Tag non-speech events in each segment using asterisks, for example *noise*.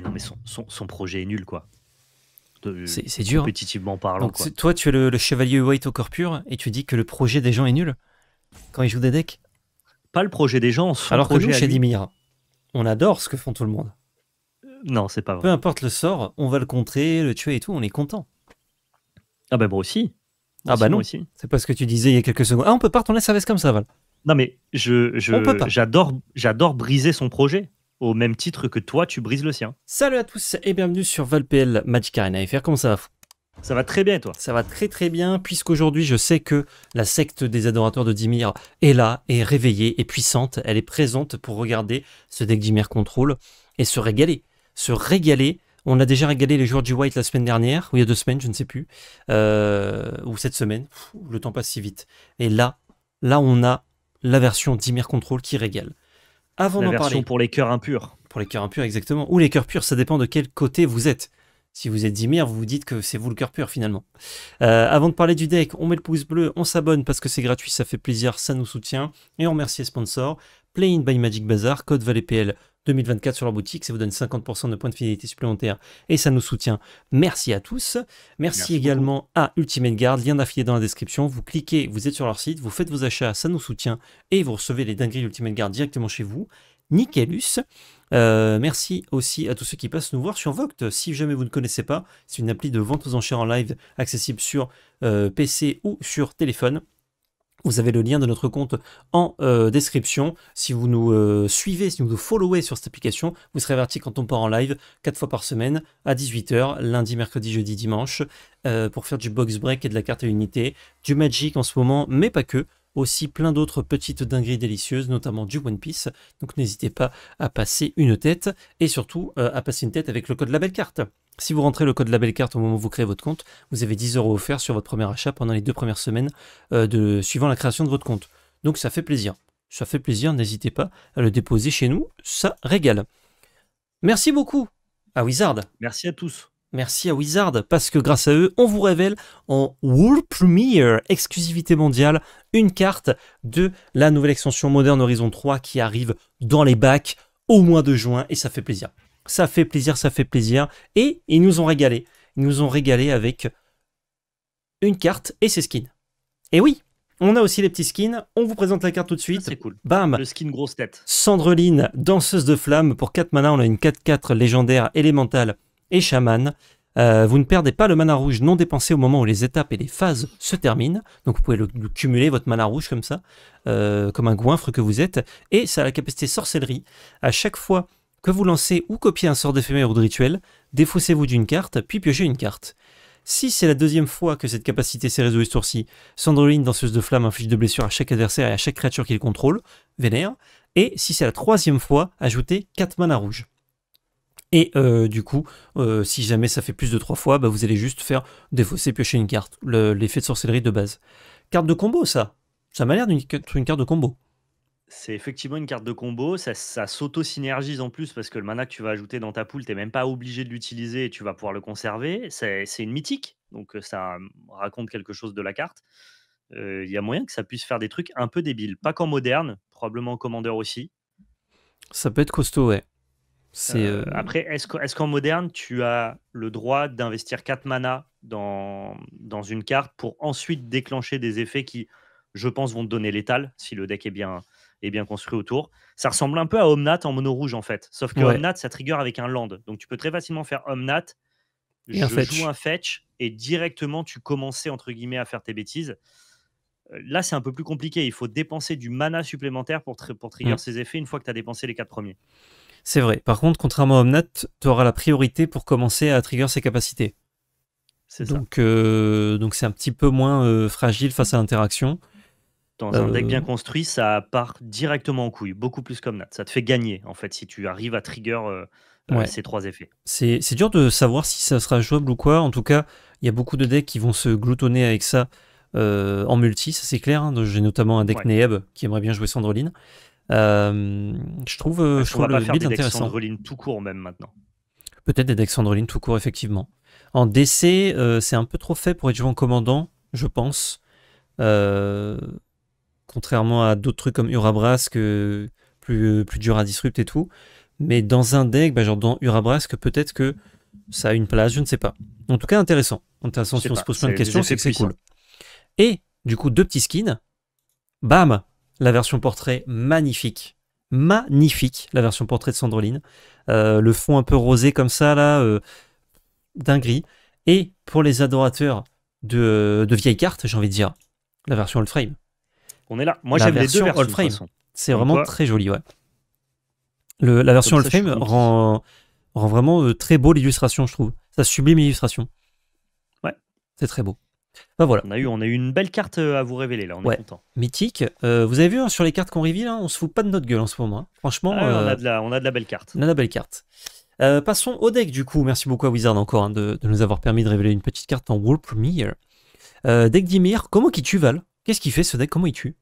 non, mais son, son, projet est nul, quoi. C'est dur. Compétitivement parlant. Donc, Toi, tu es le, chevalier white au corps pur et tu dis que le projet des gens est nul quand ils jouent des decks Pas le projet des gens, Alors que nous, chez Dimir, on adore ce que font tout le monde. Euh, non, c'est pas vrai. Peu importe le sort, on va le contrer, le tuer et tout, on est content. Ah bah moi aussi. ah bah non, c'est pas ce que tu disais il y a quelques secondes. Ah, on peut pas retourner sa veste comme ça, Val. Non mais je, j'adore, j'adore briser son projet au même titre que toi, tu brises le sien. Salut à tous et bienvenue sur ValPL Magic Arena FR. Comment ça va ça va très bien, toi. Ça va très très bien, puisqu'aujourd'hui je sais que la secte des adorateurs de Dimir est là, est réveillée, est puissante, elle est présente pour regarder ce deck Dimir Control et se régaler. Se régaler. On a déjà régalé les joueurs du White la semaine dernière, ou il y a deux semaines, je ne sais plus, euh, ou cette semaine. le temps passe si vite. Et là, là on a la version Dimir Control qui régale. Avant d'en parler. pour les cœurs impurs. Pour les cœurs impurs, exactement. Ou les cœurs purs, ça dépend de quel côté vous êtes. Si vous êtes Dimir, vous vous dites que c'est vous le cœur pur finalement. Euh, avant de parler du deck, on met le pouce bleu, on s'abonne parce que c'est gratuit, ça fait plaisir, ça nous soutient. Et on remercie les sponsors. Play in by Magic Bazaar, code PL. 2024 sur leur boutique. Ça vous donne 50% de points de fidélité supplémentaires et ça nous soutient. Merci à tous. Merci, également à Ultimate Guard, lien d'affilié dans la description. Vous cliquez, vous êtes sur leur site, vous faites vos achats, ça nous soutient et vous recevez les dingueries d'Ultimate Guard directement chez vous. Nickelus. Euh, merci aussi à tous ceux qui passent nous voir sur Voct. Si jamais vous ne connaissez pas, c'est une appli de vente aux enchères en live accessible sur euh, PC ou sur téléphone. Vous avez le lien de notre compte en euh, description. Si vous nous euh, suivez, si vous nous followez sur cette application, vous serez averti quand on part en live 4 fois par semaine à 18h, lundi, mercredi, jeudi, dimanche, euh, pour faire du box break et de la carte à unité, du Magic en ce moment, mais pas que aussi plein d'autres petites dingueries délicieuses, notamment du One Piece. Donc n'hésitez pas à passer une tête et surtout euh, à passer une tête avec le code label carte. Si vous rentrez le code label carte au moment où vous créez votre compte, vous avez 10 euros offerts sur votre premier achat pendant les deux premières semaines euh, de, suivant la création de votre compte. Donc ça fait plaisir. Ça fait plaisir, n'hésitez pas à le déposer chez nous, ça régale. Merci beaucoup à Wizard. Merci à tous. Merci à Wizard, parce que grâce à eux, on vous révèle en World Premiere, exclusivité mondiale, une carte de la nouvelle extension Modern Horizon 3 qui arrive dans les bacs au mois de juin, et ça fait plaisir. Ça fait plaisir, ça fait plaisir, et ils nous ont régalé. Ils nous ont régalé avec une carte et ses skins. Et oui, on a aussi les petits skins. On vous présente la carte tout de suite. C'est cool. Bam. Le skin grosse tête. Cendreline, danseuse de flammes. Pour 4 mana, on a une 4-4 légendaire élémentale et chaman. Euh, vous ne perdez pas le mana rouge non dépensé au moment où les étapes et les phases se terminent. Donc vous pouvez le, cumuler votre mana rouge comme ça, euh, comme un goinfre que vous êtes. Et ça a la capacité sorcellerie. À chaque fois que vous lancez ou copiez un sort d'éphémère ou de rituel, défaussez-vous d'une carte, puis piochez une carte. Si c'est la deuxième fois que cette capacité s'est résolue ce tour-ci, Sandroline, danseuse de flamme, inflige de blessures à chaque adversaire et à chaque créature qu'il contrôle, vénère. Et si c'est la troisième fois, ajoutez 4 mana rouge. Et euh, du coup, euh, si jamais ça fait plus de 3 fois, bah vous allez juste faire défausser, piocher une carte. L'effet de sorcellerie de base. Carte de combo, ça Ça m'a l'air d'une une carte de combo. C'est effectivement une carte de combo, ça, ça s'auto-synergise en plus parce que le mana que tu vas ajouter dans ta poule, tu n'es même pas obligé de l'utiliser et tu vas pouvoir le conserver. C'est une mythique, donc euh, ça raconte quelque chose de la carte. Il y a moyen que ça puisse faire des trucs un peu débiles. Pas qu'en moderne, probablement en commandeur aussi. Ça peut être costaud, ouais. Euh, euh, après, est-ce qu'en moderne, tu as le droit d'investir 4 mana dans, une carte pour ensuite déclencher des effets qui, je pense, vont te donner l'étal si le deck est bien, est bien construit autour Ça ressemble un peu à Omnat en mono rouge en fait. Sauf que Omnat, ça trigger avec un land. Donc tu peux très facilement faire Omnat, je un un fetch et directement tu commençais entre guillemets à faire tes bêtises. Euh, là, c'est un peu plus compliqué. Il faut dépenser du mana supplémentaire pour, pour trigger ses mm. effets une fois que tu as dépensé les quatre premiers. C'est vrai. Par contre, contrairement à Omnat, tu auras la priorité pour commencer à trigger ses capacités. C'est donc, euh, donc c'est un petit peu moins euh, fragile face à l'interaction. Dans un deck euh. bien construit, ça part directement en couille, beaucoup plus comme Ça te fait gagner, en fait, si tu arrives à trigger ces trois effets. C'est, dur de savoir si ça sera jouable ou quoi. En tout cas, il y a beaucoup de decks qui vont se gloutonner avec ça en multi, ça c'est clair. Hein. J'ai notamment un deck Neheb qui aimerait bien jouer Sandroline. Euh, je trouve, euh, je trouve le être des tout court même maintenant. Peut-être des decks tout court, effectivement. En DC, euh, c'est un peu trop fait pour être joué commandant, je pense. contrairement à d'autres trucs comme Urabrasque, plus, plus dur à disrupt et tout. Mais dans un deck, bah genre dans Urabrasque, peut-être que ça a une place, je ne sais pas. En tout cas, intéressant. si on se pose plein de questions, c'est cool. Et du coup, deux petits skins. Bam la version portrait magnifique. Magnifique, la version portrait de Sandrine. Euh, le fond un peu rosé comme ça, là, euh, gris Et pour les adorateurs de, vieilles cartes, j'ai envie de dire, la version old frame. On est là. Moi, j'aime les deux versions frame. C'est vraiment très joli, ouais. la version old frame rend, rend, vraiment euh, très beau l'illustration, je trouve. Ça sublime l'illustration. Ouais. C'est très beau. Bah, voilà. on, a eu, on a une belle carte euh, à vous révéler, là, on est content. Mythique. Euh, vous avez vu, hein, sur les cartes qu'on révèle, hein, on se fout pas de notre gueule en ce moment. Hein. Franchement. Ah, euh, on, a de la, belle carte. On a de la belle carte. passons au deck, du coup. Merci beaucoup à Wizard encore de, nous avoir permis de révéler une petite carte en World Premiere. deck d'Imir, comment qu'il tue Val Qu'est-ce qu'il fait ce deck Comment il tue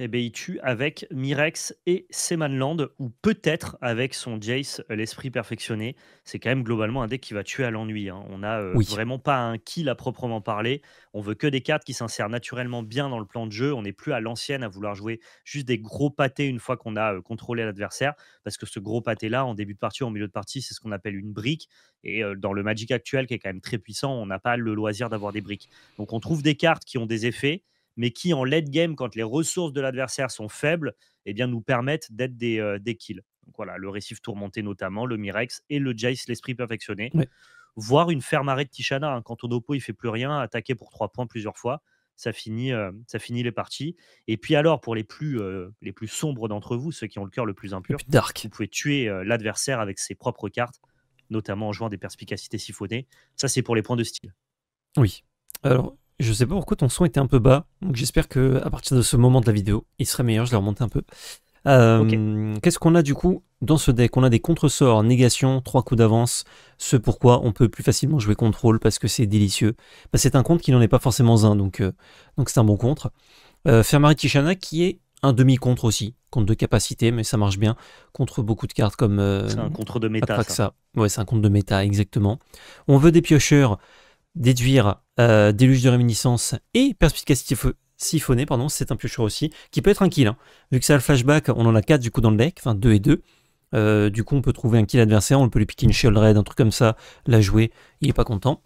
et eh bien, il tue avec Mirex et Semanland, ou peut-être avec son Jace, euh, l'esprit perfectionné. C'est quand même globalement un deck qui va tuer à l'ennui. Hein. On n'a euh, vraiment pas un kill à proprement parler. On veut que des cartes qui s'insèrent naturellement bien dans le plan de jeu. On n'est plus à l'ancienne à vouloir jouer juste des gros pâtés une fois qu'on a euh, contrôlé l'adversaire, parce que ce gros pâté-là, en début de partie, ou en milieu de partie, c'est ce qu'on appelle une brique. Et dans le Magic actuel, qui est quand même très puissant, on n'a pas le loisir d'avoir des briques. Donc on trouve des cartes qui ont des effets mais qui en late game, quand les ressources de l'adversaire sont faibles, eh bien, nous permettent d'être des, euh, kills. voilà, le récif tourmenté notamment, le Mirex et le Jace, l'esprit perfectionné. Voir une ferme arrêt de Tishana. Hein, quand Quand oppo il fait plus rien, attaquer pour trois points plusieurs fois, ça finit, euh, ça finit les parties. Et puis alors, pour les plus, euh, les plus sombres d'entre vous, ceux qui ont le cœur le plus impur, vous pouvez tuer l'adversaire avec ses propres cartes, notamment en jouant des perspicacités siphonnées. Ça, c'est pour les points de style. Oui. Alors, je sais pas pourquoi ton son était un peu bas, donc j'espère que à partir de ce moment de la vidéo, il serait meilleur, je l'ai remonté un peu. Euh, qu'est-ce qu'on a du coup dans ce deck On a des contresorts, négation, trois coups d'avance, ce pourquoi on peut plus facilement jouer contrôle parce que c'est délicieux. Bah, c'est un contre qui n'en est pas forcément un, donc euh, donc c'est un bon contre. Euh, Fermari Tishana qui est un demi-contre aussi, contre de capacité, mais ça marche bien contre beaucoup de cartes comme. Euh, un contre de méta. ça. Ouais, c'est un contre de méta, exactement. On veut des piocheurs déduire euh, Déluge de Réminiscence et Perspicacité Siphonée, pardon, c'est un piocheur aussi, qui peut être un kill. Hein. Vu que ça a le flashback, on en a 4 du coup dans le deck, enfin 2 et 2. Euh, du coup, on peut trouver un kill adversaire, on peut lui piquer une Shield Red, un truc comme ça, la jouer, il est pas content.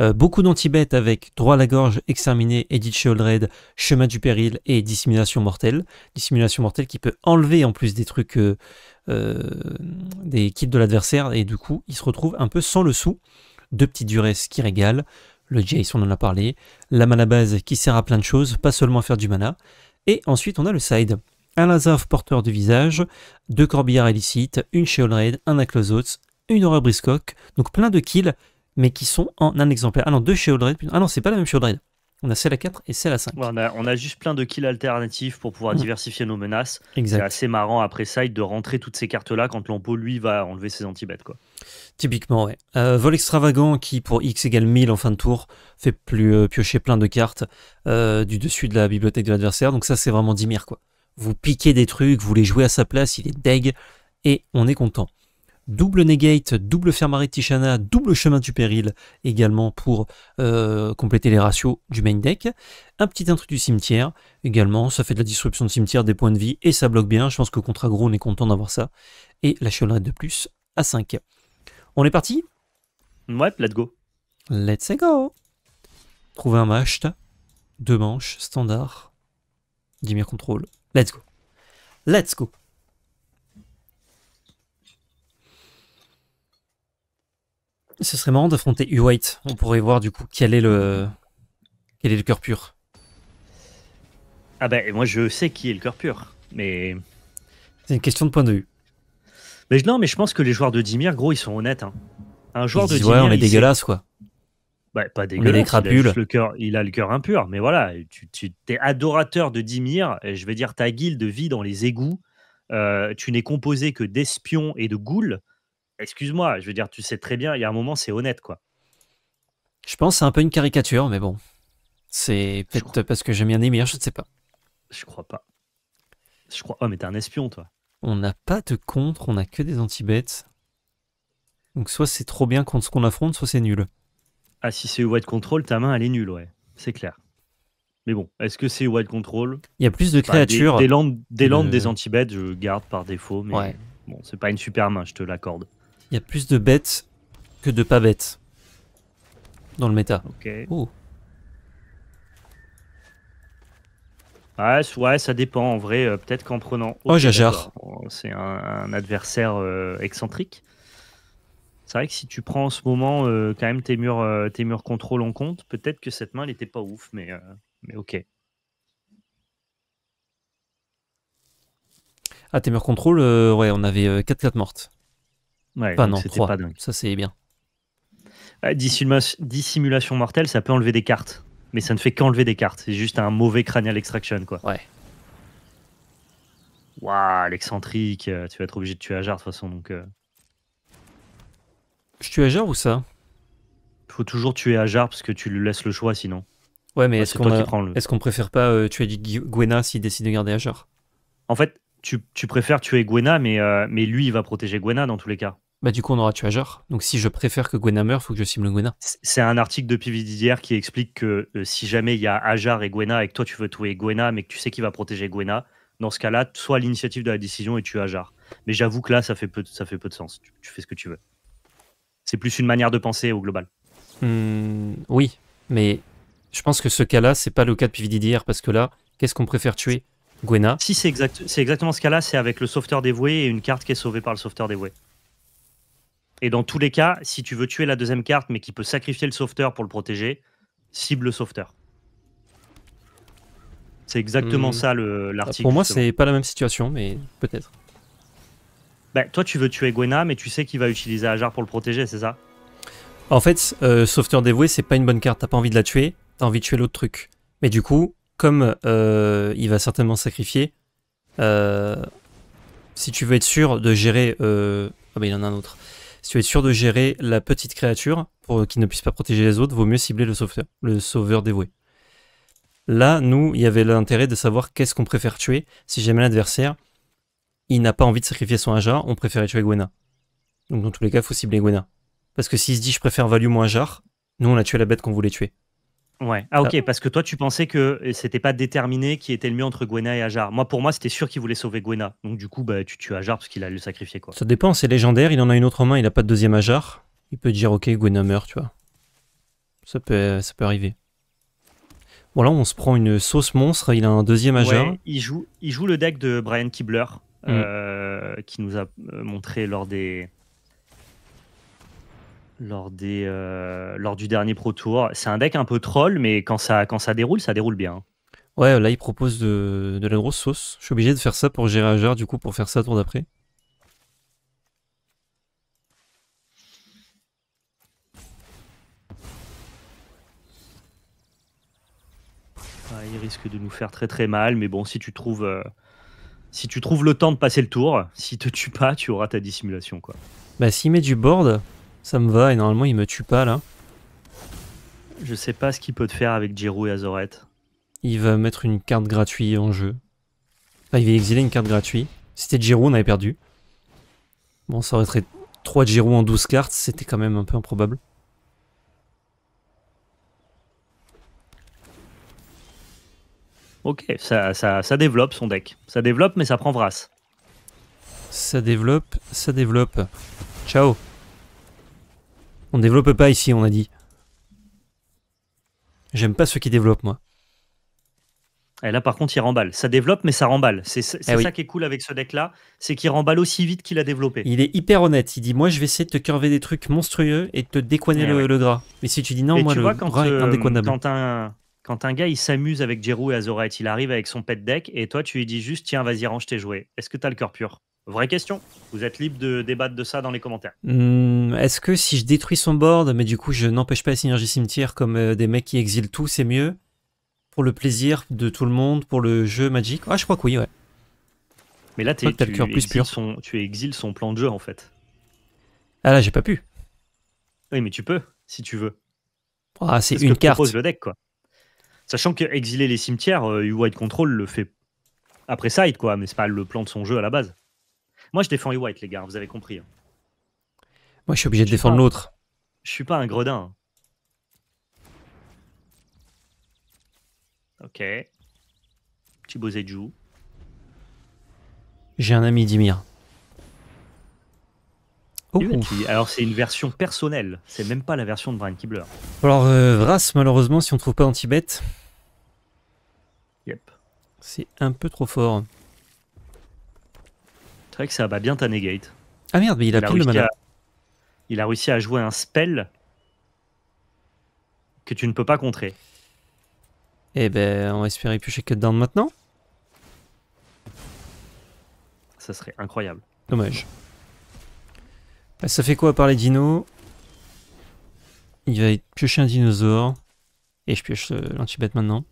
Euh, beaucoup d'anti-bêtes avec droit à la gorge, exterminé, edit shield red, chemin du péril et dissimulation mortelle. Dissimulation mortelle qui peut enlever en plus des trucs, des kills de l'adversaire et du coup il se retrouve un peu sans le sou deux petites durées qui régalent, le Jace on en a parlé, la mana base qui sert à plein de choses, pas seulement à faire du mana, et ensuite on a le side. Un Lazaf porteur de visage, deux corbillards illicites, une Sheol Raid, un Aklozots, une horreur briscoque, donc plein de kills, mais qui sont en un exemplaire. Ah non, deux Sheol ah non, c'est pas la même Sheol Raid. On a celle à 4 et celle à 5. on, a, juste plein de kills alternatifs pour pouvoir mm. diversifier nos menaces. C'est assez marrant après ça de rentrer toutes ces cartes-là quand l'ampo, lui, va enlever ses antibêtes bêtes Typiquement, ouais. Euh, Vol extravagant qui, pour X égale 1000 en fin de tour, fait plus, euh, piocher plein de cartes euh, du dessus de la bibliothèque de l'adversaire. Donc ça, c'est vraiment 10 quoi. Vous piquez des trucs, vous les jouez à sa place, il est deg, et on est content double negate, double de Tishana, double chemin du péril également pour euh, compléter les ratios du main deck. Un petit intrus du cimetière également, ça fait de la disruption de cimetière, des points de vie et ça bloque bien. Je pense que contre aggro on est content d'avoir ça. Et la chiolette de plus à 5. On est parti Ouais, let's go. Let's go. Trouver un match, deux manches, standard, Dimir contrôle. Let's go. Let's go. Ce serait marrant d'affronter u white On pourrait voir du coup quel est le quel est le cœur pur. Ah ben moi je sais qui est le cœur pur, mais c'est une question de point de vue. Mais non, mais je pense que les joueurs de Dimir, gros, ils sont honnêtes. Hein. Un joueur de Dimir, ouais, bah, on est dégueulasse quoi. pas dégueulasse. Il a le cœur, il a le cœur impur, mais voilà, tu, es adorateur de Dimir. Et je veux dire, ta guilde vit dans les égouts. Euh, tu n'es composé que d'espions et de ghouls excuse-moi, je veux dire, tu sais très bien, il y a un moment, c'est honnête, quoi. Je pense c'est un peu une caricature, mais bon. C'est peut-être parce que j'aime bien meilleurs, je ne sais pas. Je crois pas. Je crois. Oh, mais t'es un espion, toi. On n'a pas de contre, on n'a que des anti-bêtes. Donc soit c'est trop bien contre ce qu'on affronte, soit c'est nul. Ah, si c'est White Control, ta main, elle est nulle, ouais. C'est clair. Mais bon, est-ce que c'est White Control Il y a plus de bah, créatures. des, landes des, anti-bêtes, je garde par défaut, mais ouais. bon, c'est pas une super main, je te l'accorde. Il y a plus de bêtes que de pas bêtes dans le méta. Ok. Oh. ouais, ça dépend. En vrai, euh, peut-être qu'en prenant. Oh, Jajar. C'est un, adversaire euh, excentrique. C'est vrai que si tu prends en ce moment euh, quand même tes murs, tes murs contrôle en compte, peut-être que cette main n'était pas ouf, mais, mais ok. Ah, tes murs contrôle, ouais, on avait 4-4 mortes pas non, Ça, c'est bien. Euh, dissimulation, mortelle, ça peut enlever des cartes. Mais ça ne fait qu'enlever des cartes. C'est juste un mauvais cranial extraction, quoi. Ouais. Waouh, l'excentrique. Euh, tu vas être obligé de tuer Ajar, de toute façon, donc... Euh. Je tue Ajar ou ça il Faut toujours tuer Ajar, parce que tu lui laisses le choix, sinon. Ouais, mais est-ce qu'on préfère pas tuer Gwena s'il décide de garder Ajar En fait, tu, préfères tuer Gwena, mais, mais lui, il va protéger Gwena, dans tous les cas. Bah du coup on aura tué Ajar. Donc si je préfère que Gwena meure, faut que je le Gwena. C'est un article de PVDDR qui explique que euh, si jamais il y a Ajar et Gwena et que toi tu veux tuer Gwena mais que tu sais qu'il va protéger Gwena, dans ce cas-là, sois l'initiative de la décision et tu Ajar. Mais j'avoue que là ça fait peu de, ça fait peu de sens. Tu, fais ce que tu veux. C'est plus une manière de penser au global. Hmm, oui, mais je pense que ce cas-là, c'est pas le cas de PVD parce que là, qu'est-ce qu'on préfère tuer Gwena Si c'est exact, exactement ce cas-là, c'est avec le sauveteur dévoué et une carte qui est sauvée par le sauveteur dévoué. Et dans tous les cas, si tu veux tuer la deuxième carte, mais qui peut sacrifier le sauveteur pour le protéger, cible le sauveteur. C'est exactement hmm. ça l'article. Pour moi, c'est pas la même situation, mais peut-être. Bah, toi, tu veux tuer Gwena, mais tu sais qu'il va utiliser Ajar pour le protéger, c'est ça En fait, euh, sauveteur dévoué, c'est pas une bonne carte. T'as pas envie de la tuer, t'as envie de tuer l'autre truc. Mais du coup, comme euh, il va certainement sacrifier, euh, si tu veux être sûr de gérer. Euh, ah, bah, il y en a un autre. Si tu es sûr de gérer la petite créature pour qu'il ne puisse pas protéger les autres, vaut mieux cibler le sauveur, le sauveur dévoué. Là, nous, il y avait l'intérêt de savoir qu'est-ce qu'on préfère tuer. Si jamais l'adversaire, il n'a pas envie de sacrifier son Ajar, on préférait tuer Gwena. Donc dans tous les cas, il faut cibler Gwena. Parce que s'il se dit je préfère Value moins Ajar, nous on a tué la bête qu'on voulait tuer. Ouais. Ah ok, euh. parce que toi tu pensais que c'était pas déterminé qui était le mieux entre Gwena et Ajar. Moi pour moi c'était sûr qu'il voulait sauver Gwena. Donc du coup bah, tu tues Ajar parce qu'il a le sacrifié quoi. Ça dépend, c'est légendaire, il en a une autre main, il a pas de deuxième Ajar. Il peut dire ok Gwena meurt, tu vois. Ça peut, ça peut arriver. Bon là on se prend une sauce monstre, il a un deuxième Ajar. il, joue, il joue le deck de Brian Kibler, mm. euh, qui nous a euh, montré lors des, lors, des, euh, lors du dernier Pro Tour. C'est un deck un peu troll, mais quand ça, quand ça déroule, ça déroule bien. Ouais, là, il propose de, la grosse sauce. Je suis obligé de faire ça pour gérer du coup, pour faire ça tour d'après. il risque de nous faire très très mal, mais bon, si tu trouves, euh, si tu trouves le temps de passer le tour, s'il te tue pas, tu auras ta dissimulation, quoi. Bah, s'il met du board, ça me va et normalement il me tue pas là. Je sais pas ce qu'il peut te faire avec Jirou et Azoret. Il va mettre une carte gratuite en jeu. Enfin, il va exiler une carte gratuite. Si c'était Jirou, on avait perdu. Bon, ça aurait été 3 Jirou en 12 cartes, c'était quand même un peu improbable. Ok, ça, ça, ça développe son deck. Ça développe, mais ça prend Vras. Ça développe, ça développe. Ciao on ne développe pas ici, on a dit. J'aime pas ceux qui développent, moi. Et là, par contre, il remballe. Ça développe, mais ça remballe. C'est ah ça qui est cool avec ce deck-là, c'est qu'il remballe aussi vite qu'il a développé. Il est hyper honnête. Il dit Moi, je vais essayer de te curver des trucs monstrueux et de te décoigner eh le, gras. Mais si tu dis non, moi, le vois, quand, euh, Quand un, gars, il s'amuse avec Jeru et Azorite, il arrive avec son pet deck et toi, tu lui dis juste Tiens, vas-y, range tes jouets. Est-ce que tu as le cœur pur Vraie question. Vous êtes libre de débattre de ça dans les commentaires. Hmm, est-ce que si je détruis son board, mais du coup je n'empêche pas les synergies cimetières comme euh, des mecs qui exilent tout, c'est mieux Pour le plaisir de tout le monde, pour le jeu Magic Ah, je crois que oui, ouais. Mais là, tu, plus tu exiles son plan de jeu en fait. Ah là, j'ai pas pu. Oui, mais tu peux, si tu veux. Ah, c'est une carte. le deck, quoi. Sachant que exiler les cimetières, U-Wide euh, Control le fait après side, quoi, mais c'est pas le plan de son jeu à la base. Moi, je défends e White, les gars, vous avez compris. Hein. Moi, je suis obligé de défendre l'autre. Je suis pas un gredin. Ok. Petit Bozeju. J'ai un ami Dimir. Oh, alors c'est une version personnelle, c'est même pas la version de Brian Kibler. Alors euh, Vras, malheureusement, si on trouve pas anti-bête, yep. c'est un peu trop fort que ça va bien ta Ah merde, mais il a, il le Il a réussi à jouer un spell que tu ne peux pas contrer. et eh ben, on va espérer piocher Cut Down maintenant. Ça serait incroyable. Dommage. Bah, ça fait quoi à part les dinos Il va piocher un dinosaure. Et je pioche euh, l'antibête maintenant.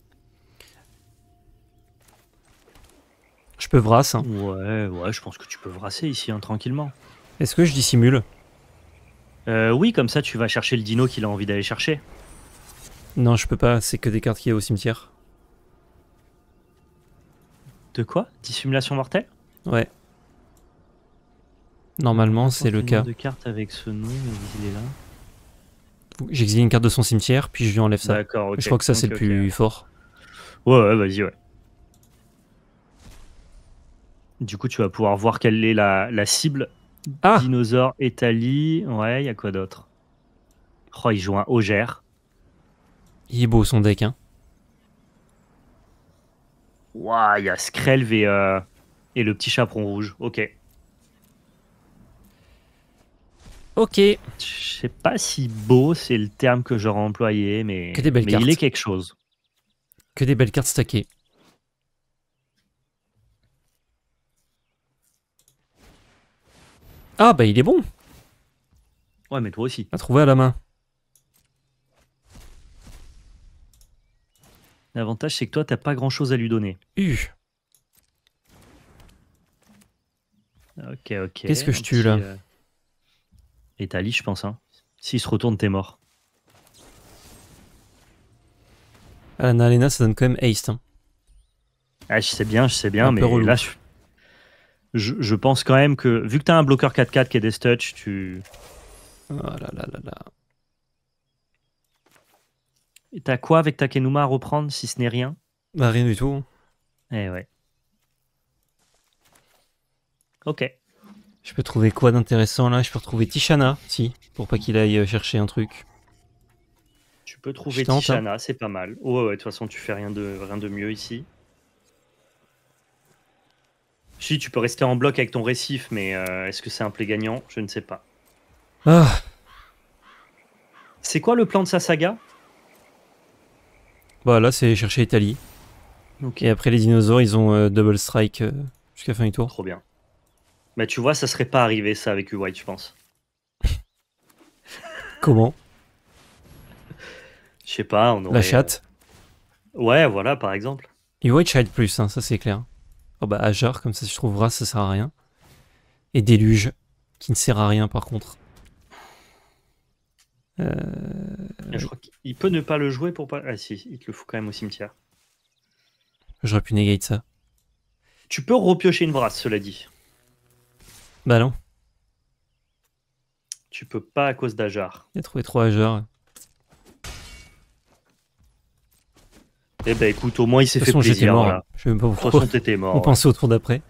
Je peux vrasser hein. Ouais, ouais, je pense que tu peux vrasser ici, hein, tranquillement. Est-ce que je dissimule euh, Oui, comme ça tu vas chercher le dino qu'il a envie d'aller chercher. Non, je peux pas, c'est que des cartes qu'il y au cimetière. De quoi Dissimulation mortelle Ouais. Normalement, c'est le cas. de carte avec ce nom, il est là. J'exile une carte de son cimetière, puis je lui enlève ça. D'accord, ok. Je crois que ça, c'est le plus fort. Ouais, ouais, vas-y, ouais. Du coup, tu vas pouvoir voir quelle est la, cible. Ah. Dinosaure, Italie. Ouais, il y a quoi d'autre Oh, il joue un Il est beau son deck, hein. il y a Skrelv euh, et, le petit chaperon rouge. Ok. Ok. Je sais pas si beau c'est le terme que j'aurais employé, mais, il est quelque chose. Que des belles cartes stackées. Ah bah il est bon Ouais mais toi aussi. A trouvé à la main. L'avantage c'est que toi t'as pas grand chose à lui donner. U. Ok ok. Qu'est-ce que je tue là Et Et euh, je pense hein. S'il se retourne t'es mort. Ah, Alena ça donne quand même haste. Hein. Ah, je sais bien, je sais bien, mais là, je, je, pense quand même que, vu que t'as un bloqueur 4-4 qui est des touch, tu. Oh là là là là. Et t'as quoi avec ta Kenuma à reprendre si ce n'est rien Bah rien du tout. Eh ouais. Ok. Je peux trouver quoi d'intéressant là Je peux retrouver Tishana, si, pour pas qu'il aille euh, chercher un truc. Tu peux trouver hein. Tishana, c'est pas mal. Oh, ouais, de toute façon, tu fais rien de, rien de mieux ici. Si, tu peux rester en bloc avec ton récif, mais euh, est-ce que c'est un play gagnant Je ne sais pas. Ah. C'est quoi le plan de sa saga Bah là, c'est chercher Italie. Et après les dinosaures, ils ont euh, double strike euh, jusqu'à fin du tour. Trop bien. Bah tu vois, ça serait pas arrivé ça avec white je pense. *laughs* Comment Je sais pas. On La chatte Ouais, voilà, par exemple. White Child Plus, hein, ça c'est clair. Oh bah Ajar, comme ça si je trouve ça sert à rien. Et Déluge, qui ne sert à rien par contre. Euh, il peut ne pas le jouer pour pas... Ah si, il te le fout quand même au cimetière. J'aurais pu négate ça. Tu peux repiocher une brasse, cela dit. Bah non. Tu peux pas à cause d'Ajar. Il a trouvé trop Ajar. Eh ben écoute, au moins il s'est fait plaisir. Je On pensait au tour d'après.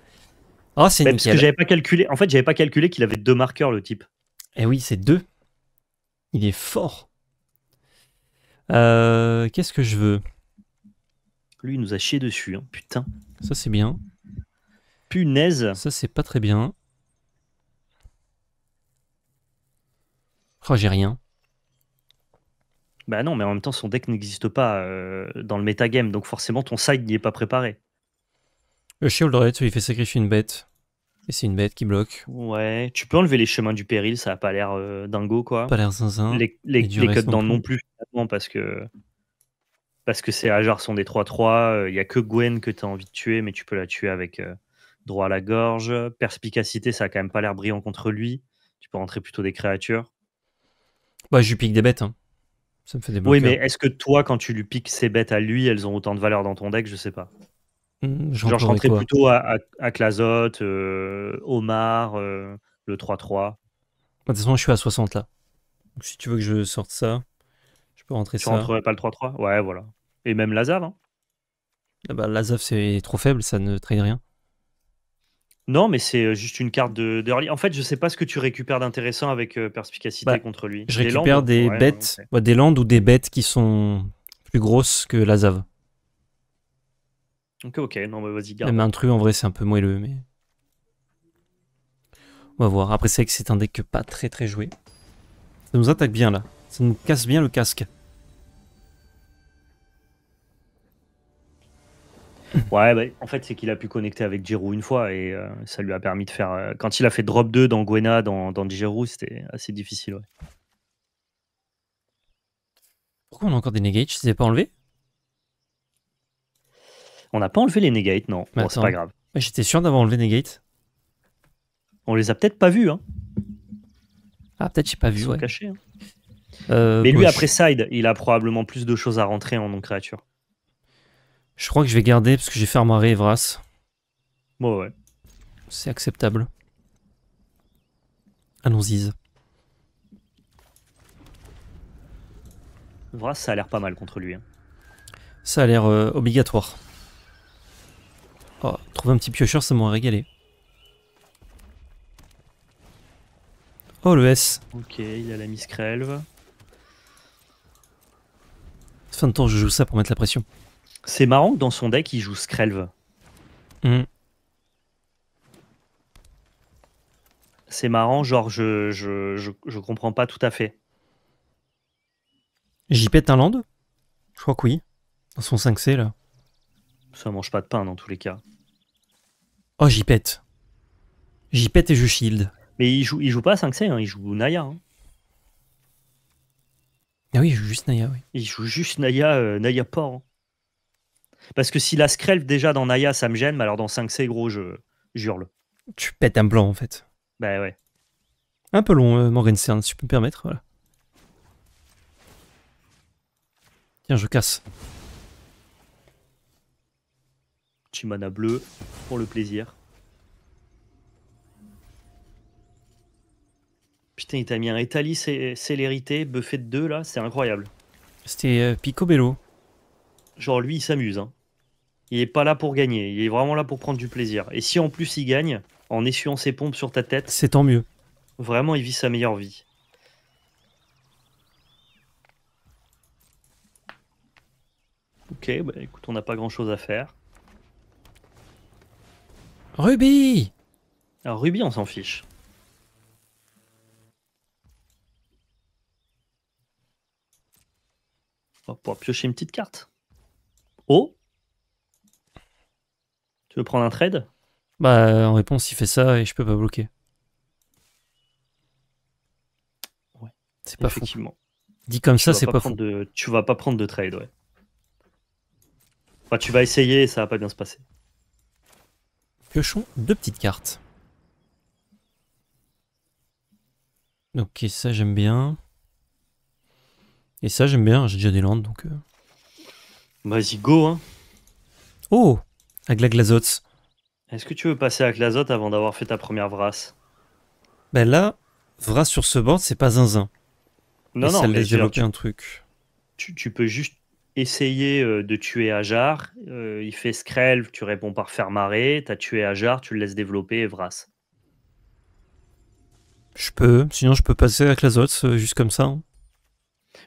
Ah, c'est ben, Parce que j'avais pas calculé. En fait, j'avais pas calculé qu'il avait deux marqueurs le type. Eh oui, c'est deux. Il est fort. Euh, qu'est-ce que je veux Lui, il nous a chié dessus, hein. putain. Ça, c'est bien. Punaise. Ça, c'est pas très bien. Oh, j'ai rien. Bah non, mais en même temps, son deck n'existe pas euh, dans le metagame, donc forcément ton side n'y est pas préparé. Le tu il fait sacrifier une bête. Et c'est une bête qui bloque. Ouais, tu peux enlever les chemins du péril, ça a pas l'air euh, dingo quoi. Pas l'air zinzin. Les, les, les codes dans non plus, finalement, parce que parce que ces hasards sont des 3-3. Il euh, y a que Gwen que tu as envie de tuer, mais tu peux la tuer avec droit à la gorge. Perspicacité, ça a quand même pas l'air brillant contre lui. Tu peux rentrer plutôt des créatures. Bah, je pique des bêtes. Hein oui, mais est-ce que toi, quand tu lui piques ces bêtes à lui, elles ont autant de valeur dans ton deck Je sais pas. Mmh, Genre, je rentrais plutôt à, à, euh, Omar, euh, le 3-3. Bah, de toute façon, je suis à 60 là. Donc, si tu veux que je sorte ça, je peux rentrer ça. Tu rentrerais pas le 3-3 Ouais, voilà. Et même Lazav. Hein. Ah bah, Lazav, c'est trop faible, ça ne trade rien. Non, mais c'est euh, juste une carte de, de, En fait, je sais pas ce que tu récupères d'intéressant avec euh, perspicacité bah, contre lui. Je récupère des, bêtes, des landes ou des bêtes qui sont plus grosses que la Ok, ok, non, mais bah, vas-y, garde. Même truc, en vrai, c'est un peu moelleux, mais. On va voir. Après, c'est que c'est un deck pas très très joué. Ça nous attaque bien là. Ça nous casse bien le casque. Ouais, bah, en fait, c'est qu'il a pu connecter avec Giroud une fois et euh, ça lui a permis de faire. Euh, quand il a fait drop 2 dans Gwena, dans, dans c'était assez difficile. Pourquoi on a encore des negates Je les pas enlevés On n'a pas enlevé les negates, non. c'est pas grave. J'étais sûr d'avoir enlevé negates On les a peut-être pas vus, hein. Ah, peut-être j'ai pas vu, hein. euh, Mais lui, après side, il a probablement plus de choses à rentrer en non-créature. Je crois que je vais garder parce que j'ai fait armoirer Evras. Bon, ouais. C'est acceptable. Allons-y. Vras, ça a l'air pas mal contre lui. Hein. Ça a l'air euh, obligatoire. Oh, trouver un petit piocheur, ça m'aurait régalé. Oh, le S. Ok, il a la miscrelve. Fin de temps, je joue ça pour mettre la pression. C'est marrant que dans son deck, il joue Skrelve. Hmm. C'est marrant, genre, je, je, je, je, comprends pas tout à fait. J'y pète un land Je crois que oui. Dans son 5C, là. Ça mange pas de pain, dans tous les cas. Oh, j'y pète. J'y pète et je shield. Mais il joue, il joue pas 5C, hein, il joue Naya. Hein. Ah oui, il joue juste Naya, oui. Il joue juste Naya, euh, Naya Port. Hein. Parce que si la Screlf déjà dans Naya ça me gêne, mais alors dans 5C, gros, je jure-le. Tu pètes un blanc en fait. Bah ouais. Un peu long, euh, si tu peux me permettre. Voilà. Tiens, je casse. Chimana bleu pour le plaisir. Putain, il t'a mis un célérité buffé de 2 là, c'est incroyable. C'était euh, Picobello genre lui, il s'amuse. Hein. Il est pas là pour gagner, il est vraiment là pour prendre du plaisir. Et si en plus il gagne, en essuyant ses pompes sur ta tête, c'est tant mieux. Vraiment, il vit sa meilleure vie. Ok, bah écoute, on n'a pas grand chose à faire. Ruby Alors Ruby, on s'en fiche. On va pouvoir piocher une petite carte. Oh Tu veux prendre un trade Bah, en réponse, il fait ça et je peux pas bloquer. Ouais. C'est pas Effectivement. Dit comme ça, c'est pas, De... Tu vas pas prendre de trade, ouais. Enfin, tu vas essayer et ça va pas bien se passer. Piochons deux petites cartes. Ok, ça j'aime bien. Et ça j'aime bien, j'ai déjà des landes donc... Euh. Bah, vas-y, go, hein. Oh, avec la Est-ce que tu veux passer à glazote avant d'avoir fait ta première vrasse Ben là, vrasse sur ce banc, c'est pas zinzin. Non, non, ça un truc. Tu, peux juste essayer euh, de tuer Ajar. Euh, il fait Skrelv, tu réponds par faire marrer. T'as tué Ajar, tu le laisses développer et Vras. Je peux, sinon je peux passer avec la euh, juste comme ça. Hein.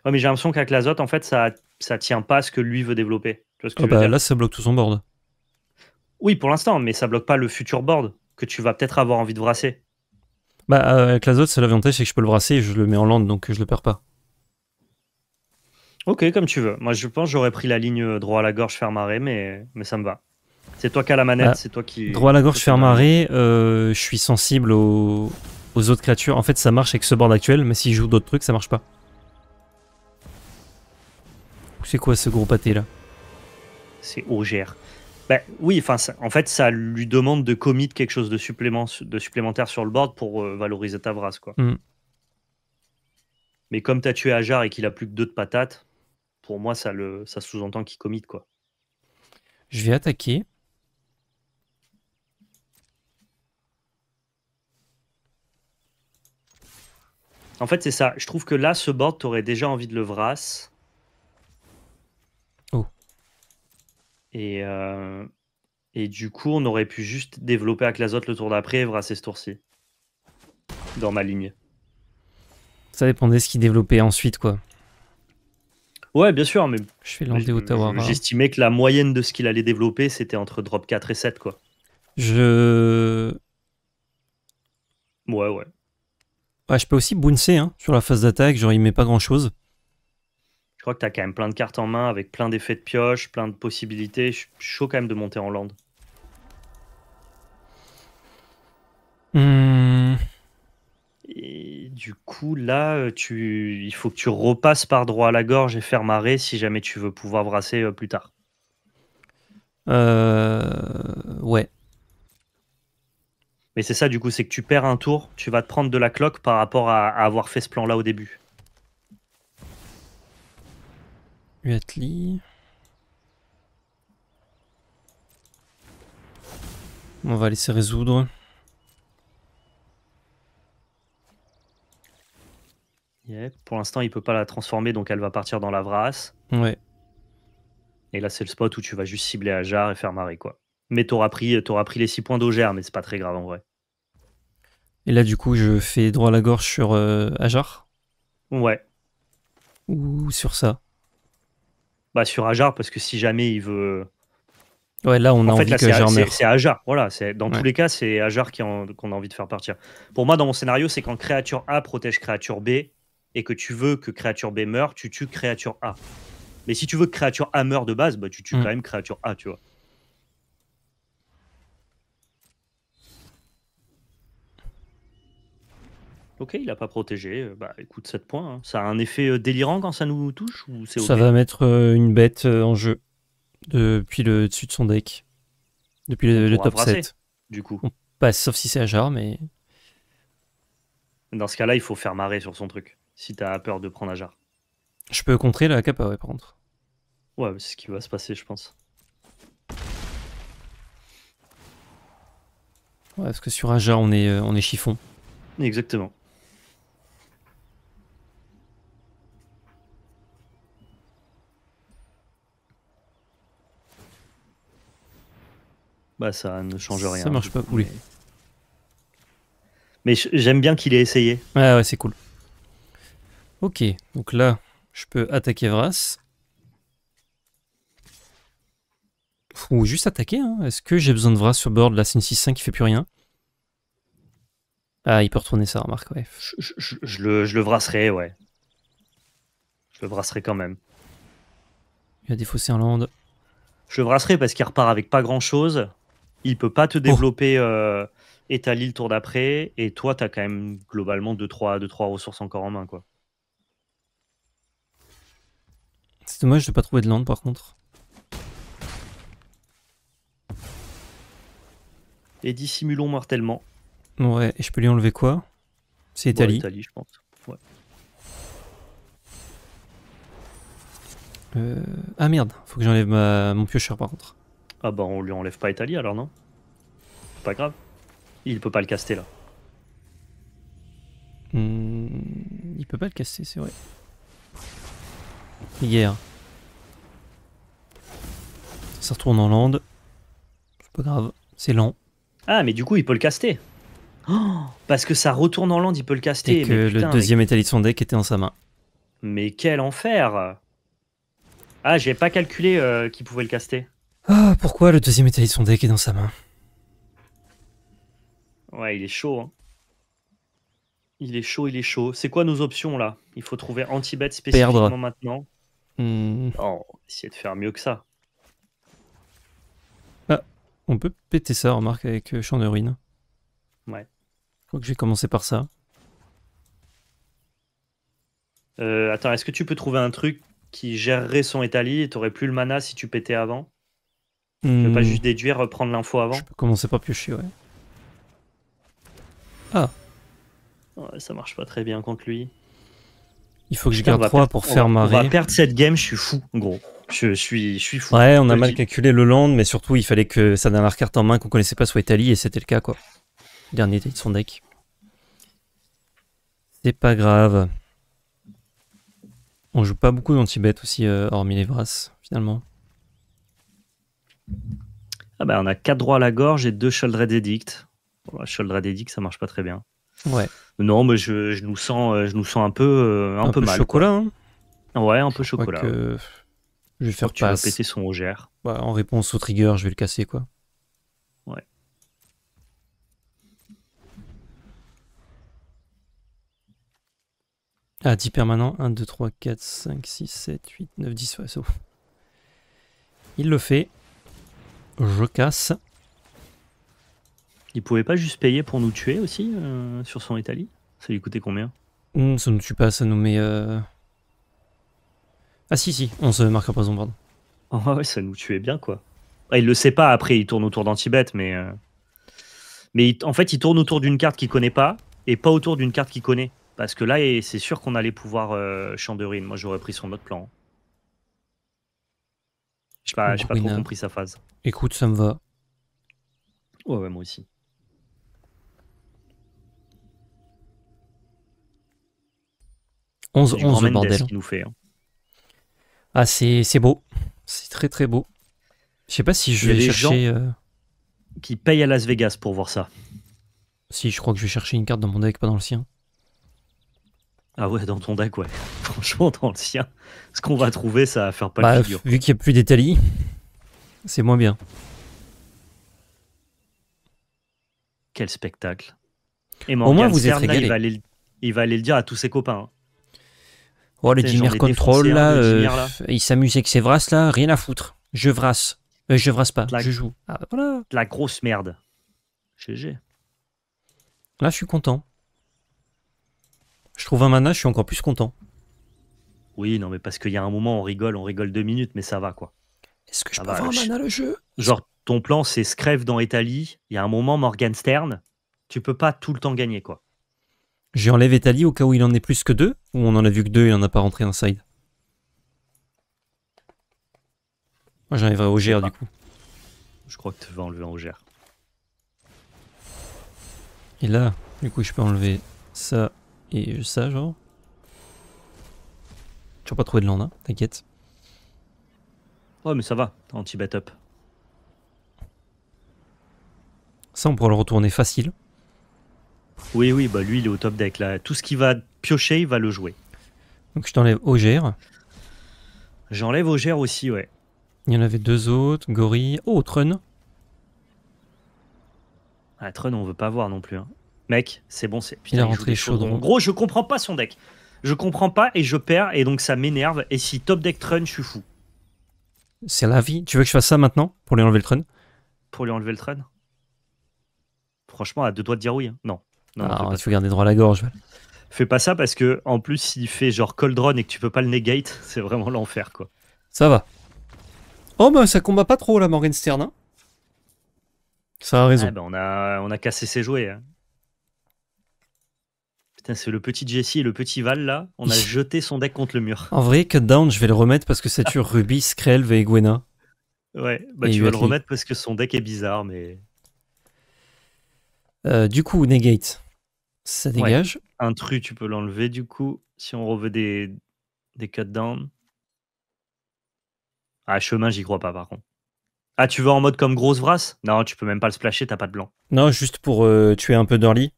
Ouais, mais j'ai l'impression qu'avec l'azote, en fait, ça, ça tient pas à ce que lui veut développer. Ah bah, là, ça bloque tout son board. Oui, pour l'instant, mais ça bloque pas le futur board que tu vas peut-être avoir envie de brasser. Bah, euh, avec l'azote, c'est l'avantage, c'est que je peux le brasser et je le mets en lande donc je le perds pas. Ok, comme tu veux. Moi, je pense j'aurais pris la ligne euh, droit à la gorge, faire marrer, mais, mais ça me va. C'est toi qui as la manette, bah, c'est toi qui. Droit à la gorge, faire marrer, euh, je suis sensible aux... autres créatures. En fait, ça marche avec ce board actuel, mais si je joue d'autres trucs, ça marche pas. C'est quoi ce gros pâté là C'est Oger. Ben, oui, en fait, ça lui demande de commit quelque chose de, supplémentaire sur le board pour euh, valoriser Tavras, quoi. Mm. Mais comme t'as tué Ajar et qu'il a plus que deux de patates, pour moi, ça, ça sous-entend qu'il commit, quoi. Je vais attaquer. En fait, c'est ça. Je trouve que là, ce board, t'aurais déjà envie de le Vras. Et, euh, et du coup, on aurait pu juste développer avec l'azote le tour d'après et brasser ce tour-ci. Dans ma ligne. Ça dépendait ce qu'il développait ensuite, quoi. Ouais, bien sûr, mais. Je fais J'estimais que la moyenne de ce qu'il allait développer, c'était entre drop 4 et 7, quoi. Je. Ouais, ouais. Ouais, je peux aussi bouncer hein, sur la phase d'attaque, genre il met pas grand chose je crois que tu as quand même plein de cartes en main avec plein d'effets de pioche, plein de possibilités. Je suis chaud quand même de monter en land. Hmm. Et du coup, là, euh, tu... il faut que tu repasses par droit à la gorge et faire marrer si jamais tu veux pouvoir brasser euh, plus tard. Euh, ouais. Mais c'est ça, du coup, c'est que tu perds un tour, tu vas te prendre de la cloque par rapport à avoir fait ce plan-là au début. Uatli. On va laisser résoudre. Pour l'instant, il peut pas la transformer, donc elle va partir dans la Vras. Ouais. Et là, c'est le spot où tu vas juste cibler Ajar et faire marrer, quoi. Mais t'auras pris, auras pris les 6 points d'Auger, mais c'est pas très grave en vrai. Et là, du coup, je fais droit à la gorge sur euh, Ajar Ouais. Ou sur ça bah, sur Ajar, parce que si jamais il veut. Ouais, là, on a envie que Ajar C'est Ajar, voilà. Dans tous les cas, c'est Ajar qu'on a envie de faire partir. Pour moi, dans mon scénario, c'est quand créature A protège créature B et que tu veux que créature B meure, tu tues créature A. Mais si tu veux que créature A meure de base, bah, tu tues mm. quand même créature A, tu vois. Ok, il n'a pas protégé. Euh, bah écoute, 7 points. Hein. Ça a un effet euh, délirant quand ça nous touche ou Ça va mettre euh, une bête en jeu depuis le dessus de son deck. Depuis le, top 7. Du coup. On passe, sauf si c'est Ajar, mais. Dans ce cas-là, il faut faire marrer sur son truc. Si t'as peur de prendre Ajar. Je peux contrer la cape à par Ouais, c'est ce qui va se passer, je pense. Ouais, parce que sur Ajar, on est, on est chiffon. Exactement. Bah, ça ne change rien. Ça marche pas, oui. Mais, j'aime bien qu'il ait essayé. ouais ouais, c'est cool. Ok, donc là, je peux attaquer Vras. Ou juste attaquer. Hein. Est-ce que j'ai besoin de Vras sur board Là, c'est une 6-5 qui fait plus rien. Ah, il peut retourner ça, remarque, ouais. Je, le, je le brasserai, ouais. Je le brasserai quand même. Il a défaussé un land. Je le brasserai parce qu'il repart avec pas grand chose il peut pas te oh. développer euh, et Etali le tour d'après, et toi, t'as quand même globalement 2-3 trois, ressources encore en main. quoi. C'est dommage de pas trouver de land par contre. Et dissimulons mortellement. Ouais, et je peux lui enlever quoi C'est bah, Italie. je pense. Euh, ah merde, faut que j'enlève mon piocheur par contre. Ah bah on lui enlève pas Italie alors non Pas grave. Il peut pas le caster là. Hmm, il peut pas le caster c'est vrai. Hier. Ça retourne en land. C'est pas grave, c'est lent. Ah mais du coup il peut le caster. Oh, parce que ça retourne en land il peut le caster. Et que le deuxième Italie de son deck était en sa main. Mais quel enfer Ah j'avais pas calculé euh, qu'il pouvait le caster. Ah, pourquoi le deuxième étalier son deck est dans sa main Ouais, il est chaud. Hein. Il est chaud, il est chaud. C'est quoi nos options là Il faut trouver anti-bet spécifiquement maintenant. Oh, essayer de faire mieux que ça. Ah, on peut péter ça, remarque, avec euh, Champ de Ruine. Ouais. Je crois que je vais commencer par ça. Euh, attends, est-ce que tu peux trouver un truc qui gérerait son étalier et t'aurais plus le mana si tu pétais avant je peux pas hmm. juste déduire, reprendre l'info avant. Je peux commencer par piocher, ouais. Ah. Ouais, ça marche pas très bien contre lui. Il faut que je garde 3 pour faire ma marrer. On va perdre cette game, je suis fou, gros. Je, suis, fou. Ouais, on a mal calculé le land, mais surtout, il fallait que sa dernière carte en main qu'on connaissait pas soit Italie, et c'était le cas, quoi. Dernier de son deck. C'est pas grave. On joue pas beaucoup d'anti-bet aussi, euh, hormis les Vras, finalement. Ah ben, on a quatre droits à la gorge et deux shouldred Edict. Bon, dédict Edict, ça marche pas très bien. Ouais. Non, mais je, nous, sens, euh, je nous sens un peu, euh, un, un peu, mal. chocolat, hein Ouais, un peu chocolat. Je vais faire Tu péter son Bah, en réponse au trigger, je vais le casser, quoi. Ouais. Ah, 10 permanents. 1, 2, 3, 4, 5, 6, 7, 8, 9, 10. Ouais, sauf Il le fait. Je casse. Il pouvait pas juste payer pour nous tuer aussi euh, sur son Italie Ça lui coûtait combien hmm, Ça nous tue pas, ça nous met. Euh, ah si, si, on se marque à son pardon. *laughs* ouais, ça nous tuait bien quoi. Ah, il le sait pas après, il tourne autour d'Antibet, mais. Euh, mais en fait, il tourne autour d'une carte qu'il connaît pas et pas autour d'une carte qu'il connaît. Parce que là, c'est sûr qu'on allait pouvoir Chandorine. Moi, j'aurais pris son autre plan. J'ai pas, pas trop compris sa phase. Écoute, ça me va. Ouais, moi aussi. Onze, 11, le bordel. nous fait, hein. Ah, c'est beau. C'est très, très beau. Je sais pas si je vais chercher. Gens euh, Qui paye à Las Vegas pour voir ça. Si, je crois que je vais chercher une carte dans mon deck, pas dans le sien. Ah ouais, dans ton deck, ouais. *laughs* Franchement, dans le sien, ce qu'on va trouver, ça va faire pas bah, le Vu qu'il n'y a plus d'Italie, c'est moins bien. Quel spectacle. Et Au moins, vous êtes là, il, va aller, le dire à tous ses copains. Hein. Oh, les Jimmer Control, hein, là, euh, il s'amuse avec ses vrasses, là, rien à foutre. Je vrasse. Euh, je vrasse pas, je joue. Ah, bah, voilà. la grosse merde. GG. Là, je suis content. Je trouve un mana, je suis encore plus content. Oui, non, mais parce qu'il y a un moment, on rigole, on rigole deux minutes, mais ça va, quoi. Est-ce que je peux un mana, le jeu Genre, ton plan, c'est scrève dans Italie. Il y a un moment, Morgan Stern, tu peux pas tout le temps gagner, quoi. J'enlève Italie au cas où il en est plus que deux, ou on en a vu que deux et il en a pas rentré un side. Moi, j'enlèverai Auger, du coup. Je crois que tu vas enlever Auger. Et là, du coup, je peux enlever ça et ça, genre. Toujours pas trouvé de land, t'inquiète. Ouais, mais ça va, anti-bet up. Ça, on pourra le retourner facile. Oui, oui, bah lui, il est au top deck. Là. Tout ce qui va piocher, il va le jouer. Donc je t'enlève Auger. J'enlève Auger aussi, ouais. Il y en avait deux autres, Gorille. Oh, Trun. Ah, Trun, on veut pas voir non plus. Hein c'est bon, c'est rentré En gros, je comprends pas son deck. Je comprends pas et je perds et donc ça m'énerve. Et si top deck trun, je suis fou. C'est la vie. Tu veux que je fasse ça maintenant pour lui enlever le trun Pour lui enlever le trun Franchement, à deux doigts de dire oui. Hein. Non. non ah, tu veux garder droit à la gorge. Fais pas ça parce que en plus, s'il fait genre Coldron et que tu peux pas le negate, *laughs* c'est vraiment l'enfer quoi. Ça va. Oh bah ça combat pas trop la Morgan Stern. Hein. Ça a raison. Ah, bah, on, a, on a cassé ses jouets. Hein c'est le petit Jesse et le petit Val là. On a jeté son deck contre le mur. En vrai, cut down, je vais le remettre parce que ça tue *laughs* Ruby, Skrelv et Gwena. Ouais, bah tu vas le remettre parce que son deck est bizarre, mais. Euh, du coup, negate. Ça dégage. Un truc, tu peux l'enlever du coup, si on revêt des, des cut down. Ah, chemin, j'y crois pas par contre. Ah, tu vas en mode comme grosse brasse Non, tu peux même pas le splasher, t'as pas de blanc. Non, juste pour euh, tuer un peu d'early.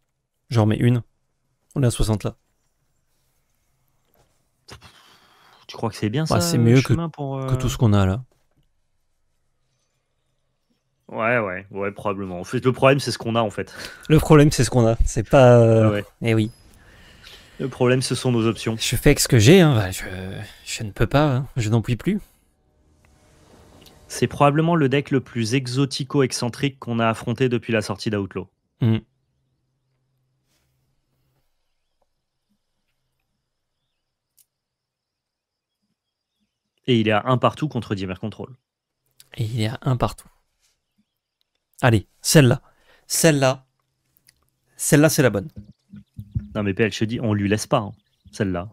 J'en mets une. On est à 60 là. Tu crois que c'est bien bah, ça C'est mieux euh, que, tout ce qu'on a là. Ouais, ouais, ouais, probablement. le problème, c'est ce qu'on a en fait. Le problème, c'est ce qu'on a. C'est pas. Euh, eh oui. Le problème, ce sont nos options. Je fais avec ce que j'ai. Hein. Bah, je... ne peux pas. Hein. Je n'en puis plus. C'est probablement le deck le plus exotico-excentrique qu'on a affronté depuis la sortie d'Outlaw. Hmm. Et il est à un partout contre Dimer Control. Et il est à un partout. Allez, celle-là. Celle-là. Celle-là, c'est la bonne. Non, mais PL, je dis, on lui laisse pas, hein, celle-là.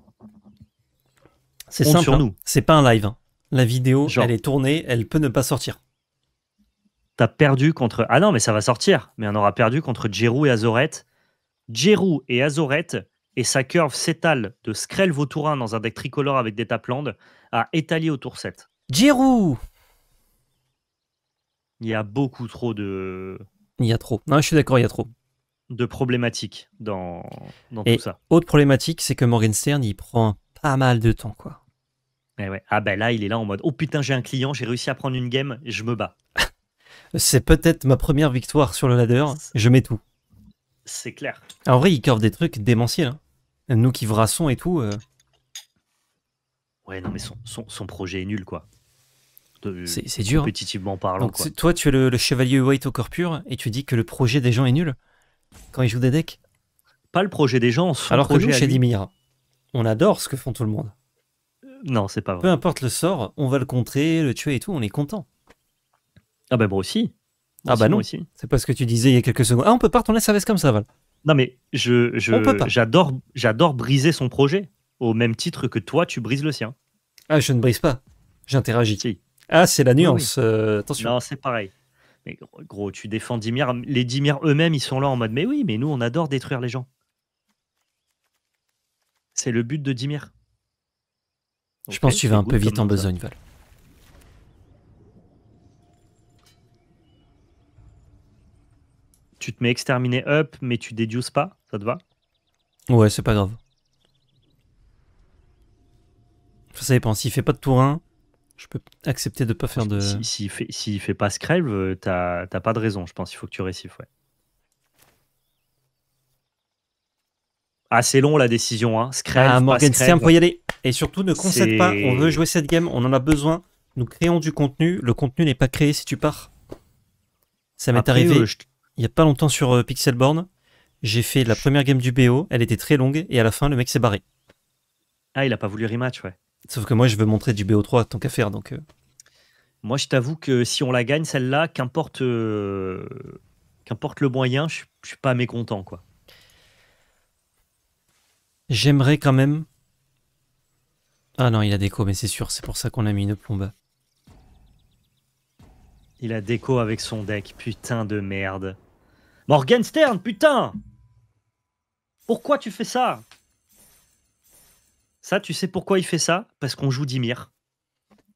C'est simple. Sur hein. nous. C'est pas un live. Hein. La vidéo, elle est tournée, elle peut ne pas sortir. T'as perdu contre. Ah non, mais ça va sortir. Mais on aura perdu contre jerou et Azorette. Giroud et Azorette, et sa curve s'étale de Skrell Vautourin dans un deck tricolore avec des tapelandes à étaler au tour 7. Giroud Il y a beaucoup trop de. Il y a trop. Non, je suis d'accord, il y a trop. De problématiques dans, tout ça. Autre problématique, c'est que Morgan Stern, il prend pas mal de temps, quoi. Eh ah ben là, il est là en mode Oh putain, j'ai un client, j'ai réussi à prendre une game, je me bats. *laughs* c'est peut-être ma première victoire sur le ladder, je mets tout. C'est clair. En vrai, il curve des trucs démentiels. Hein. Nous qui vrassons et tout. Euh, Ouais, non, mais son, son, projet est nul, quoi. Euh, c'est dur. Compétitivement parlant. quoi. Toi, tu es le, chevalier white au corps pur et tu dis que le projet des gens est nul quand ils jouent des decks Pas le projet des gens. Alors que nous, chez Dimir, on adore ce que font tout le monde. Euh, non, c'est pas vrai. Peu importe le sort, on va le contrer, le tuer et tout, on est content. Ah bah moi aussi. ah bah non, c'est pas ce que tu disais il y a quelques secondes. Ah, on peut pas retourner service comme ça, Val. Non mais je, j'adore, j'adore briser son projet au même titre que toi, tu brises le sien. Ah, je ne brise pas. J'interagis. Ah, c'est la nuance. Euh, attention. Non, c'est pareil. Mais gros, tu défends Dimir. Les Dimir eux-mêmes, ils sont là en mode Mais oui, mais nous, on adore détruire les gens. C'est le but de Dimir. je pense que tu vas un peu vite en besogne, Val. Tu te mets exterminé, up, mais tu déduces pas, ça te va Ouais, c'est pas grave. Ça dépend. S'il fait pas de tourin, je peux accepter de pas faire de. S'il fait, s'il fait pas Scrave, euh, t'as pas de raison, je pense. Il faut que tu récifes, ouais. Assez long la décision, hein. Scrave, ah, Morgan, c'est pour y aller. Et surtout, ne concède pas. On veut jouer cette game, on en a besoin. Nous créons du contenu. Le contenu n'est pas créé si tu pars. Ça m'est arrivé euh, il y a pas longtemps sur euh, Pixelborn. J'ai fait la première game du BO, elle était très longue et à la fin, le mec s'est barré. Ah, il a pas voulu rematch, ouais. Sauf que moi, je veux montrer du BO3 tant qu'à faire. Donc, euh. Moi, je t'avoue que si on la gagne, celle-là, qu'importe euh, qu'importe le moyen, je, suis pas mécontent. quoi. J'aimerais quand même. Ah non, il a déco, mais c'est sûr, c'est pour ça qu'on a mis une plomba. Il a déco avec son deck, putain de merde. Morgenstern, putain Pourquoi tu fais ça ça, tu sais pourquoi il fait ça Parce qu'on joue Dimir.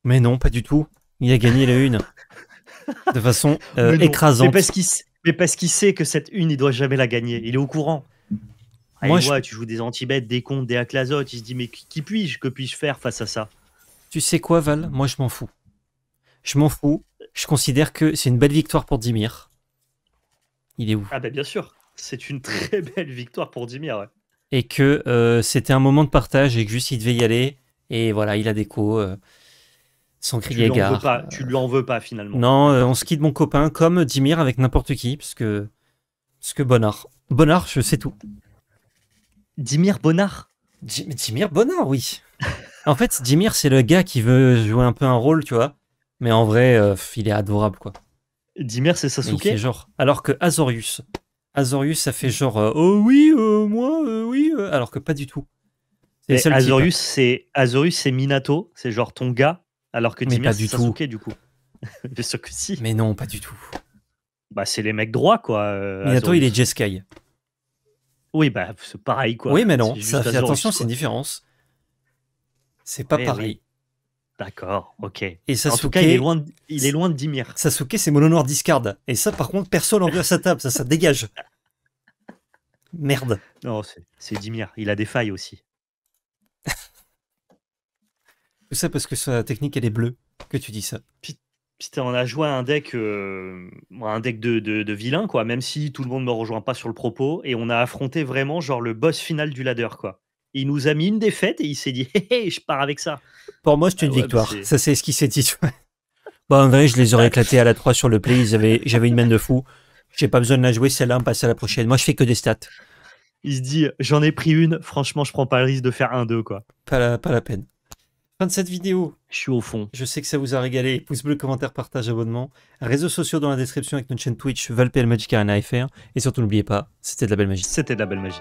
Mais non, pas du tout. Il a gagné la une. *laughs* De façon euh, écrasante. Mais parce qu'il sait que cette une, il doit jamais la gagner. Il est au courant. Moi, vois, tu joues des anti des contes, des aclazotes. Il se dit, mais qui puis-je Que puis-je faire face à ça Tu sais quoi, Val Moi, je m'en fous. Je m'en fous. Je considère que c'est une belle victoire pour Dimir. Il est où Ah, bah, bien sûr. C'est une très *laughs* belle victoire pour Dimir, ouais et que euh, c'était un moment de partage et que juste il devait y aller. Et voilà, il a des coups, euh, sans crier gare. Pas, tu lui en veux pas finalement. Non, euh, on se quitte mon copain comme Dimir avec n'importe qui, parce que, que Bonnard. Bonnard, je sais tout. Dimir Bonnard Dimir Bonnard, oui. en fait, Dimir, c'est le gars qui veut jouer un peu un rôle, tu vois. Mais en vrai, il est adorable, quoi. Dimir, c'est Sasuke. Genre. Alors que Azorius, Azorius, ça fait genre euh, oh oui, euh, moi, euh, oui, alors que pas du tout. C'est Azorius, c'est Azorius, c'est Minato, c'est genre ton gars, alors que tu c'est Sasuke tout. du coup. *laughs* que si. Mais non, pas du tout. Bah, c'est les mecs droits quoi. Minato, il est Jeskai. Oui, bah, c'est pareil quoi. Oui, mais non, ça attention, c'est une différence. C'est pas pareil. D'accord, ok. Et Sasuke, en tout cas, il est loin de, il est loin de Dimir. Sasuke, c'est mono noir discard. Et ça, par contre, personne en veut à sa table. Ça, ça dégage. Merde. Non, c'est Dimir. Il a des failles aussi. Tout ça parce que sa technique, elle est bleue. Que tu dis ça. Putain, on a joué à un deck, euh, un deck de, vilain, quoi. Même si tout le monde ne me rejoint pas sur le propos. Et on a affronté vraiment, genre, le boss final du ladder, quoi il nous a mis une défaite et il s'est dit *laughs* hé je pars avec ça. Pour moi, c'est une ah victoire. ça, c'est ce qui s'est dit. *laughs* en vrai, je les aurais éclatés à la 3 sur le play. J'avais une main de fou. J'ai pas besoin de la jouer. Celle-là, on passe à la prochaine. Moi, je fais que des stats. Il se dit j'en ai pris une. Franchement, je prends pas le risque de faire un 2 quoi. Pas la, peine. Fin de cette vidéo. Je suis au fond. Je sais que ça vous a régalé. Pouce bleu, commentaire, partage, abonnement. Réseaux sociaux dans la description avec notre chaîne Twitch, Valpel Magic Arena FR. Et surtout, n'oubliez pas, c'était de la belle magie. C'était de la belle magie.